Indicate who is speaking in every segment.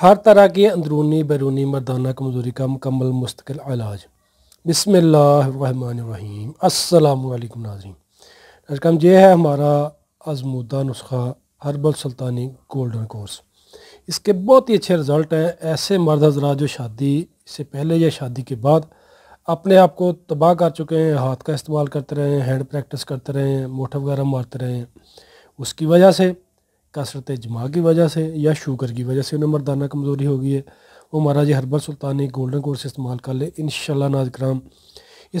Speaker 1: हर तरह की अंदरूनी बैरूनी मर्दाना कमज़ोरी का मुकम्मल मुस्तकिल इलाज बसमीम अल्लाम नाजीन नाजकम ये है हमारा आजमूदा नुस्खा हर्बल सुल्तानी गोल्डन कोर्स इसके बहुत ही अच्छे रिज़ल्ट हैं ऐसे मर्द हजरा जो शादी से पहले या शादी के बाद अपने आप को तबाह कर चुके हैं हाथ का इस्तेमाल करते रहे हैं हैंड प्रैक्टिस करते रहे हैं मोटा वगैरह मारते रहे हैं उसकी वजह से कसरत जमा की वजह से या शुगर की वजह से उन्हें मरदाना कमज़ोरी हो गई है वो महाराज हरबल सुल्तानी गोल्डन कोर्स इस्तेमाल कर ले इन नाज कराम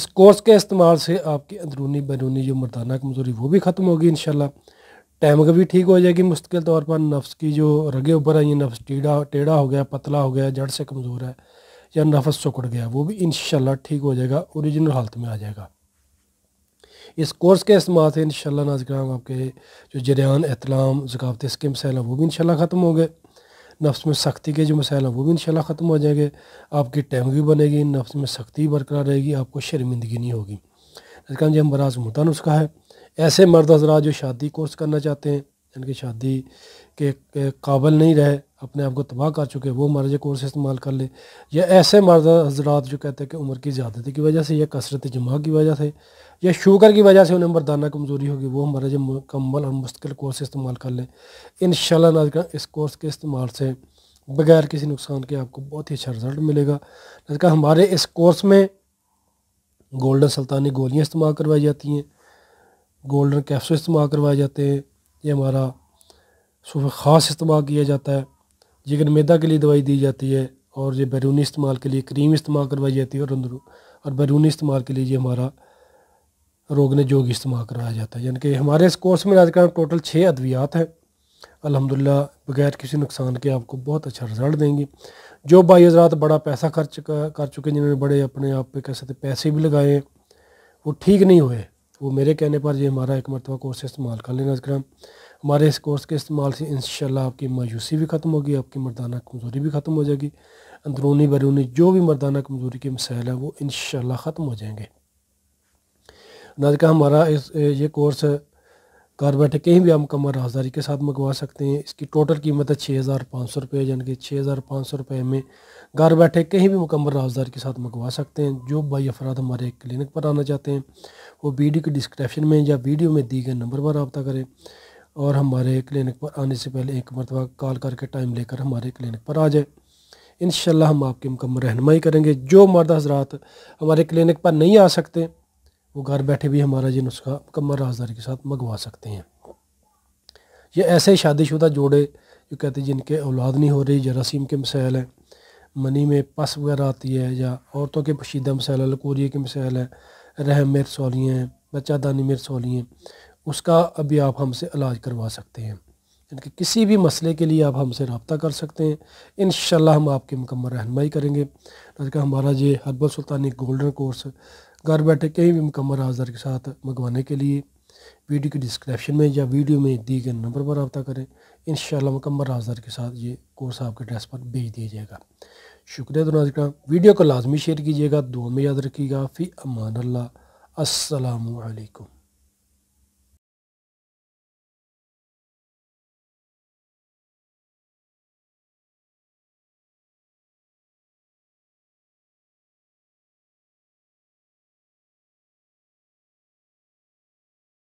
Speaker 1: इस कोर्स के इस्तेमाल से आपकी अंदरूनी बैरूनी जो मर्दाना कमज़ोरी वो भी ख़त्म होगी इन का भी ठीक हो जाएगी मुस्तकिल तौर पर नफ्स की जो रगे ऊपर आई नफ्स टीढ़ा टेढ़ा हो गया पतला हो गया जड़ से कमज़ोर है या नफस सुकड़ गया वो भी इन ठीक हो जाएगा औरिजिनल हालत में आ जाएगा इस कोर्स के इसमात इन नाजग्राम आपके जो जरियान एहतलाम जक़ावती मसाइल हैं वो भी इन ख़त्म हो गए नफ्स में सख्ती के जो मसाइल हैं वो भी इन ख़त्म हो जाएंगे आपकी भी बनेगी नफ्स में सख्ती बरकरार रहेगी आपको शर्मिंदगी नहीं होगी नाजराम जी हम बराज मुता नुस्खा है ऐसे मर्द हजरा जो शादी कोर्स करना चाहते हैं यानी कि शादी के, के काबल नहीं रहे अपने आप को तबाह कर चुके हैं वो मर्ज कोर्स इस्तेमाल कर ले या ऐसे मर्द हजरात जो कहते हैं कि उम्र की ज़्यादा की वजह से या कसरत जमा की वजह से या शुगर की वजह से उन्हें मरदाना कमज़ोरी होगी वो मर्ज मुकम्मल और मुस्तकिल कोर्स इस्तेमाल कर लें इन शाला इस कोर्स के इस्तेमाल से बगैर किसी नुकसान के आपको बहुत ही अच्छा रिज़ल्ट मिलेगा जिसका हमारे इस कोर्स में गोल्डन सल्तानी गोलियाँ इस्तेमाल करवाई जाती हैं गोल्डन कैप्सूल इस्तेमाल करवाए जाते हैं ये हमारा सुबह ख़ास इस्तेमाल किया जाता है जिगर मैदा के लिए दवाई दी जाती है और ये बैरूनी इस्तेमाल के लिए क्रीम इस्तेमाल करवाई जाती है और अंदरू और बैरूनी इस्तेमाल के लिए ये हमारा रोगने जोग इस्तेमाल करवाया जाता है यानी कि हमारे इस कोर्स में आजकल टोटल छः अद्वियात हैं अलहमदिल्ला बगैर किसी नुकसान के आपको बहुत अच्छा रिजल्ट देंगे जो भाई हजरात बड़ा पैसा खर्च कर चुके हैं जिन्होंने बड़े अपने आप पे कह सकते पैसे भी लगाए हैं वो ठीक नहीं हुए वो मेरे कहने पर ये हमारा एक मरतबा कोर्स इस्तेमाल कर लेना आज हमारे इस कोर्स के इस्तेमाल से इन आपकी मायूसी भी ख़त्म होगी आपकी मर्दाना कमज़ोरी भी ख़त्म हो जाएगी अंदरूनी बैरूनी जो भी मर्दाना कमज़ोरी के मसाइल हैं वो इन ख़त्म हो जाएंगे नाज का हमारा इस ये कोर्स घर बैठे कहीं भी आप मुकम्मल राजदारी के साथ मंगवा सकते हैं इसकी टोटल कीमत है छः हज़ार पाँच सौ रुपये यानी कि छः हज़ार पाँच सौ रुपये में घर बैठे कहीं भी मुकम्मल राजदारी के साथ मंगवा सकते हैं जो भाई अफराद हमारे क्लिनिक पर आना चाहते हैं वो वीडियो के डिस्क्रिप्शन में या वीडियो में दिए गए नंबर पर रबता करें और हमारे क्लिनिक पर आने से पहले एक मरतबा कॉल करके टाइम लेकर हमारे क्लिनिक पर आ जाए इन हम आपकी मुकम्मल रहनमाई करेंगे जो मर्द हजरात हमारे क्लिनिक पर नहीं आ सकते वो घर बैठे भी हमारा ये नुस्खा मुकम्मल राजदारी के साथ मंगवा सकते हैं ये ऐसे शादीशुदा जोड़े जो कहते हैं जिनके औलाद नहीं हो रही या रसीम के मसाइल हैं मनी में पस वगैरह आती है या औरतों के पशीदा मसाइल है लकोरिए के मसाइल हैं रहम में हैं बच्चा दानी में हैं उसका अभी आप हमसे इलाज करवा सकते हैं यानी कि किसी भी मसले के लिए आप हमसे रबता कर सकते हैं इन हम आपकी मुकम्मल रहनमई करेंगे का हमारा ये हरबल सुल्तानी गोल्डन कोर्स घर बैठे कहीं भी मुकम्मल हाजर के साथ मंगवाने के लिए वीडियो के डिस्क्रिप्शन में या वीडियो में दिए गए नंबर पर रबता करें इन मुकम्मल हाजर के साथ ये कोर्स आपके ड्रेस पर भेज दिया जाएगा शुक्रिया तो का वीडियो को लाजमी शेयर कीजिएगा दुआ में याद रखिएगा फ़ी अमान अल्लाह